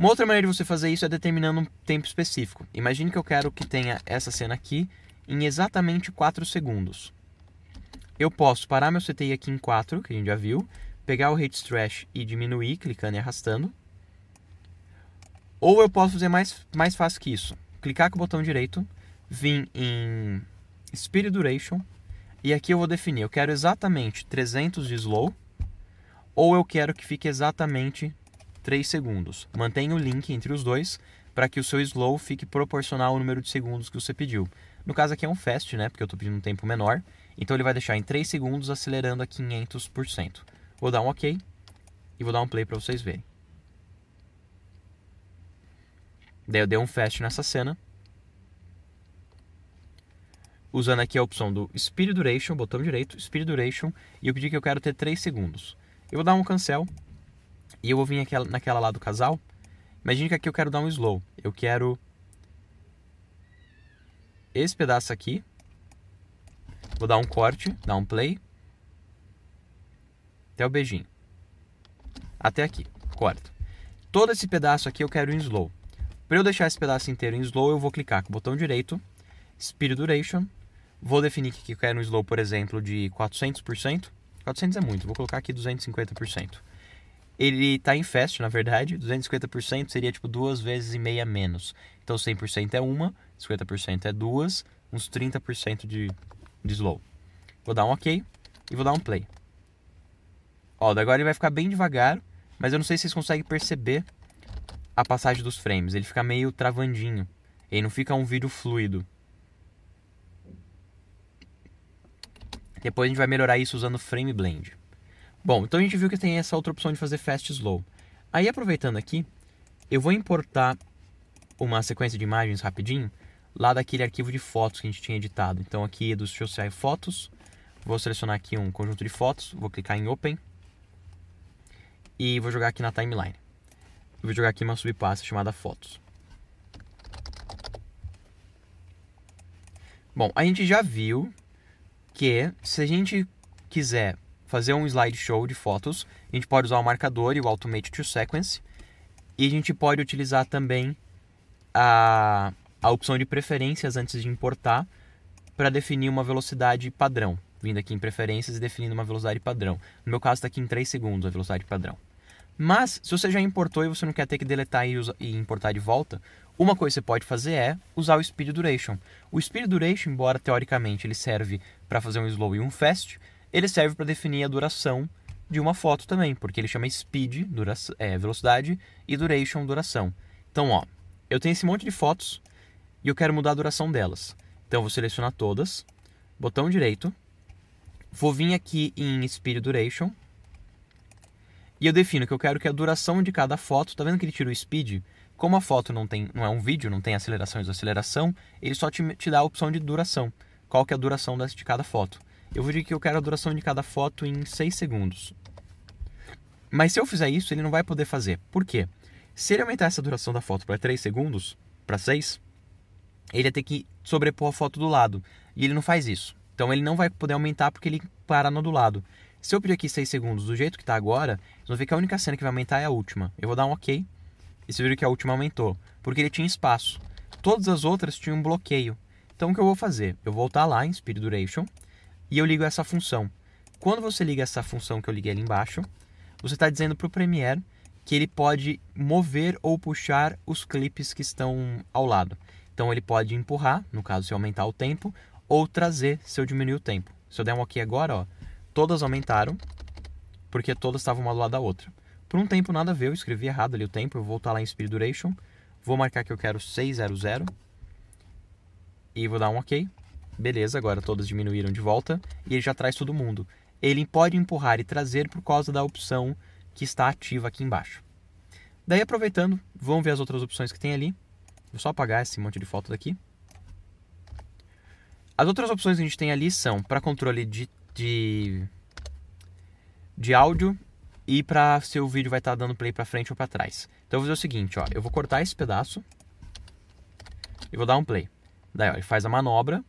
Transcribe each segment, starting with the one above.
Uma outra maneira de você fazer isso é determinando um tempo específico. Imagine que eu quero que tenha essa cena aqui em exatamente 4 segundos. Eu posso parar meu CTI aqui em 4, que a gente já viu, pegar o rate trash e diminuir, clicando e arrastando. Ou eu posso fazer mais, mais fácil que isso. Clicar com o botão direito, vir em Speed Duration, e aqui eu vou definir, eu quero exatamente 300 de slow, ou eu quero que fique exatamente 3 segundos. Mantenha o link entre os dois para que o seu slow fique proporcional ao número de segundos que você pediu. No caso aqui é um fast, né? Porque eu estou pedindo um tempo menor. Então ele vai deixar em 3 segundos acelerando a 500%. Vou dar um OK e vou dar um play para vocês verem. Daí eu dei um fast nessa cena. Usando aqui a opção do Speed Duration, botão direito, Speed Duration, e eu pedi que eu quero ter 3 segundos. Eu vou dar um cancel e eu vou vir aquela, naquela lá do casal. Imagina que aqui eu quero dar um slow. Eu quero esse pedaço aqui. Vou dar um corte, dar um play. Até o beijinho. Até aqui. Corto. Todo esse pedaço aqui eu quero em slow. Para eu deixar esse pedaço inteiro em slow, eu vou clicar com o botão direito, Speed Duration. Vou definir que eu quero um slow, por exemplo, de 400%. 400 é muito, vou colocar aqui 250%. Ele tá em fast, na verdade. 250% seria tipo duas vezes e meia menos. Então 100% é uma, 50% é duas, uns 30% de, de slow. Vou dar um OK e vou dar um play. Ó, agora ele vai ficar bem devagar, mas eu não sei se vocês conseguem perceber a passagem dos frames. Ele fica meio travandinho. Ele não fica um vídeo fluido. Depois a gente vai melhorar isso usando frame blend. Bom, então a gente viu que tem essa outra opção de fazer fast slow. Aí aproveitando aqui, eu vou importar uma sequência de imagens rapidinho lá daquele arquivo de fotos que a gente tinha editado. Então aqui do deixa fotos, vou selecionar aqui um conjunto de fotos, vou clicar em open e vou jogar aqui na timeline. Vou jogar aqui uma subpasta chamada fotos. Bom, a gente já viu que se a gente quiser fazer um slideshow de fotos. A gente pode usar o marcador e o Automate to Sequence. E a gente pode utilizar também a, a opção de preferências antes de importar para definir uma velocidade padrão. Vindo aqui em preferências e definindo uma velocidade padrão. No meu caso está aqui em 3 segundos a velocidade padrão. Mas, se você já importou e você não quer ter que deletar e, e, importar de volta, uma coisa que você pode fazer é usar o Speed Duration. O Speed Duration, embora teoricamente ele serve para fazer um slow e um fast, ele serve para definir a duração de uma foto também, porque ele chama speed, duração, é, velocidade, e duration, duração. Então, ó, eu tenho esse monte de fotos e eu quero mudar a duração delas. Então, eu vou selecionar todas, botão direito, vou vir aqui em Speed Duration, e eu defino que eu quero que a duração de cada foto, tá vendo que ele tira o speed? Como a foto não tem, não é um vídeo, não tem aceleração e desaceleração, ele só te, te dá a opção de duração. Qual que é a duração de cada foto? eu vou dizer que eu quero a duração de cada foto em 6 segundos. Mas se eu fizer isso, ele não vai poder fazer. Por quê? Se ele aumentar essa duração da foto para 3 segundos, para 6, ele ia ter que sobrepor a foto do lado. E ele não faz isso. Então ele não vai poder aumentar porque ele para no do lado. Se eu pedir aqui 6 segundos do jeito que está agora, vocês vão ver que a única cena que vai aumentar é a última. Eu vou dar um OK. E vocês viram que a última aumentou. Porque ele tinha espaço. Todas as outras tinham um bloqueio. Então o que eu vou fazer? Eu vou voltar lá em Speed Duration e eu ligo essa função. Quando você liga essa função que eu liguei ali embaixo, você está dizendo para o Premiere que ele pode mover ou puxar os clipes que estão ao lado. Então ele pode empurrar, no caso se eu aumentar o tempo, ou trazer se eu diminuir o tempo. Se eu der um OK agora, ó, todas aumentaram, porque todas estavam uma do lado da outra. Por um tempo nada a ver, eu escrevi errado ali o tempo, eu vou voltar lá em Speed Duration, vou marcar que eu quero 600 e vou dar um OK. Beleza, agora todas diminuíram de volta e ele já traz todo mundo. Ele pode empurrar e trazer por causa da opção que está ativa aqui embaixo. Daí, aproveitando, vamos ver as outras opções que tem ali. Vou só apagar esse monte de foto daqui. As outras opções que a gente tem ali são para controle de, de, de áudio e para se o vídeo vai estar tá dando play para frente ou para trás. Então eu vou fazer o seguinte, ó, eu vou cortar esse pedaço e vou dar um play. Daí ó, ele faz a manobra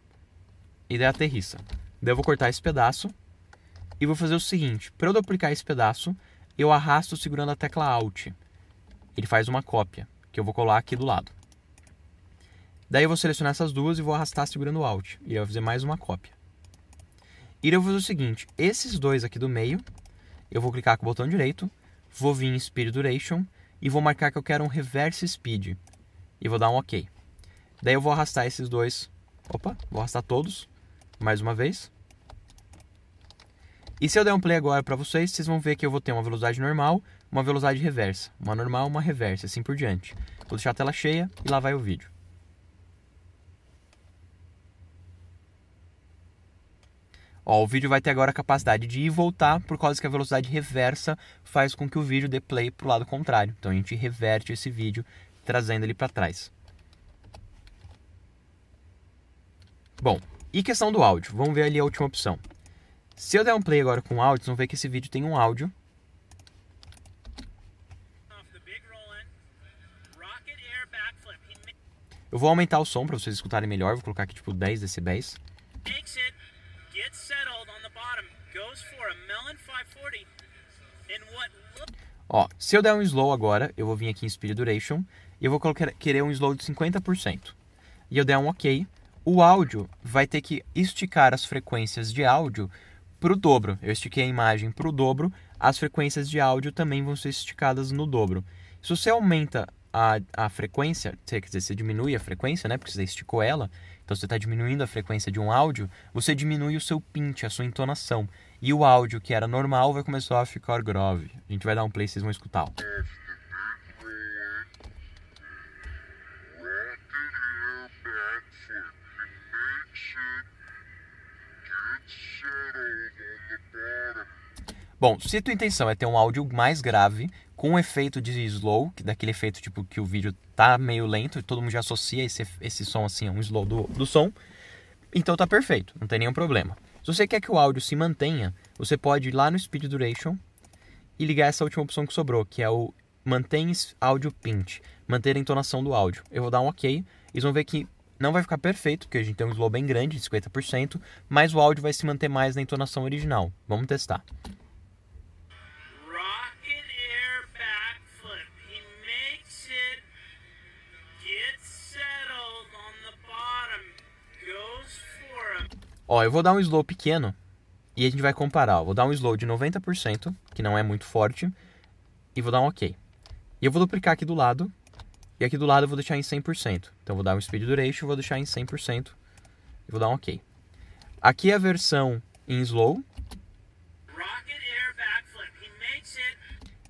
e daí aterrissa. Daí eu vou cortar esse pedaço e vou fazer o seguinte: para eu duplicar esse pedaço, eu arrasto segurando a tecla Alt. Ele faz uma cópia, que eu vou colar aqui do lado. Daí eu vou selecionar essas duas e vou arrastar segurando o Alt. E eu vou fazer mais uma cópia. E eu vou fazer o seguinte: esses dois aqui do meio, eu vou clicar com o botão direito, vou vir em Speed Duration e vou marcar que eu quero um Reverse Speed. E vou dar um OK. Daí eu vou arrastar esses dois. Opa, vou arrastar todos mais uma vez. E se eu der um play agora para vocês, vocês vão ver que eu vou ter uma velocidade normal, uma velocidade reversa, uma normal, uma reversa, assim por diante. Vou deixar a tela cheia e lá vai o vídeo. Ó, o vídeo vai ter agora a capacidade de ir e voltar, por causa que a velocidade reversa faz com que o vídeo dê play para o lado contrário. Então a gente reverte esse vídeo, trazendo ele para trás. Bom, e questão do áudio, vamos ver ali a última opção. Se eu der um play agora com áudio, vocês vão ver que esse vídeo tem um áudio. Eu vou aumentar o som para vocês escutarem melhor, vou colocar aqui tipo 10 decibéis. Ó, se eu der um slow agora, eu vou vir aqui em Speed Duration e eu vou querer um slow de 50%. E eu der um OK, o áudio vai ter que esticar as frequências de áudio para o dobro. Eu estiquei a imagem para o dobro, as frequências de áudio também vão ser esticadas no dobro. Se você aumenta a, a frequência, quer dizer, você diminui a frequência, né? Porque você esticou ela, então você está diminuindo a frequência de um áudio, você diminui o seu pitch, a sua entonação. E o áudio que era normal vai começar a ficar grave. A gente vai dar um play, vocês vão escutar. Bom, se tua intenção é ter um áudio mais grave, com um efeito de slow, que daquele efeito tipo que o vídeo tá meio lento e todo mundo já associa esse, esse som assim, um slow do, do som, então tá perfeito, não tem nenhum problema. Se você quer que o áudio se mantenha, você pode ir lá no Speed Duration e ligar essa última opção que sobrou, que é o mantém áudio pinch, manter a entonação do áudio. Eu vou dar um OK, eles vão ver que não vai ficar perfeito, porque a gente tem um slow bem grande, 50%, mas o áudio vai se manter mais na entonação original. Vamos testar. Ó, eu vou dar um slow pequeno e a gente vai comparar. Ó. Vou dar um slow de 90%, que não é muito forte, e vou dar um OK. E eu vou duplicar aqui do lado, e aqui do lado eu vou deixar em 100%. Então vou dar um speed duration, vou deixar em 100% e vou dar um OK. Aqui é a versão em slow.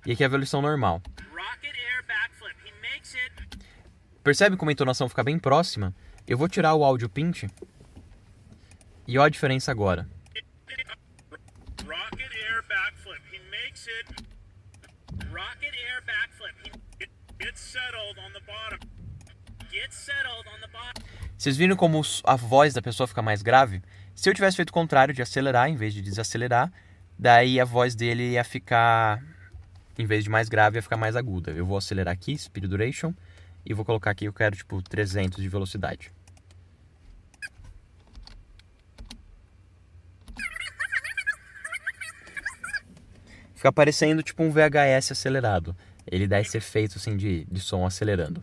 E aqui é a versão normal. Percebe como a entonação fica bem próxima? Eu vou tirar o áudio pinch e olha a diferença agora. Vocês viram como a voz da pessoa fica mais grave? Se eu tivesse feito o contrário de acelerar em vez de desacelerar, daí a voz dele ia ficar, em vez de mais grave, ia ficar mais aguda. Eu vou acelerar aqui, speed duration, e vou colocar aqui, eu quero tipo 300 de velocidade. Fica parecendo tipo um VHS acelerado. Ele dá esse efeito assim de, de som acelerando.